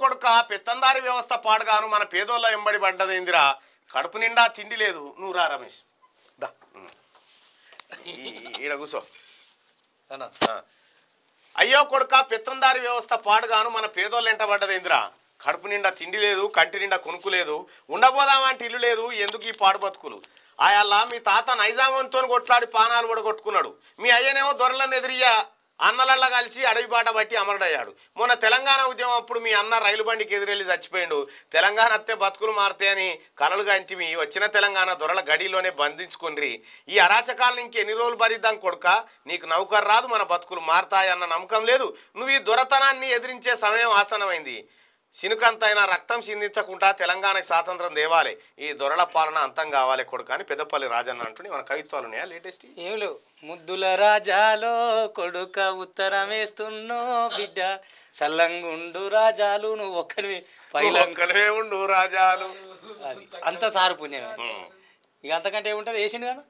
కొడుక పెత్తందారి వ్యవస్థ పాడగాను మన పేదోళ్ళ వెంబడి పడ్డదేందిరా కడుపు నిండా తిండి లేదు నువ్వు రా రమేష్ దా ఈడ కూసో అయ్యో కొడుక పెత్తందారి వ్యవస్థ పాడుగాను మన పేదోళ్ళు ఎంట పడ్డదేందిరా కడుపు నిండా తిండి లేదు కంటి నిండా కొనుక్కు లేదు ఉండబోదామంటే ఇల్లు లేదు ఎందుకు ఈ పాడు బతుకులు ఆయాల్లా మీ తాత నైజామంతో కొట్లాడి పానాలు కూడా కొట్టుకున్నాడు మీ అయ్యనేమో దొరలను ఎదిరియా అన్నలళ్ళ కలిసి అడవి పాట బట్టి అమరుడయ్యాడు మొన్న తెలంగాణ ఉద్యమం అప్పుడు మీ అన్న రైలు బండికి ఎదురెళ్ళి చచ్చిపోయాడు తెలంగాణ అత్తే బతుకులు అని కలలు గంటిమి వచ్చిన తెలంగాణ దొరల గడిలోనే బంధించుకుని ఈ అరాచకాలను ఎన్ని రోజులు భరిద్దాం కొడుక నీకు నౌకర్ రాదు మన బతుకులు మారతాయన్న నమ్మకం లేదు నువ్వు ఈ దొరతనాన్ని ఎదిరించే సమయం ఆసనమైంది సినుకంతైనా రక్తం చిందించకుండా తెలంగాణకి స్వాతంత్రం దేవాలి ఈ దొరల పాలన అంతం కావాలి కొడుకు అని పెద్దపల్లి రాజన్న అంటుంది మన కవిత్వాలు ఉన్నాయా లేటెస్ట్ ఏం లేవు ముద్దుల రాజాలో కొడుక ఉత్తరం వేస్తున్నో బిడ్డ సల్లంగుండు రాజాలు నువ్వు ఒక్కడివి పైలంకలే ఉండు రాజాలు అది అంత సారు ఇక అంతకంటే ఏముంటుంది వేసిండు కదా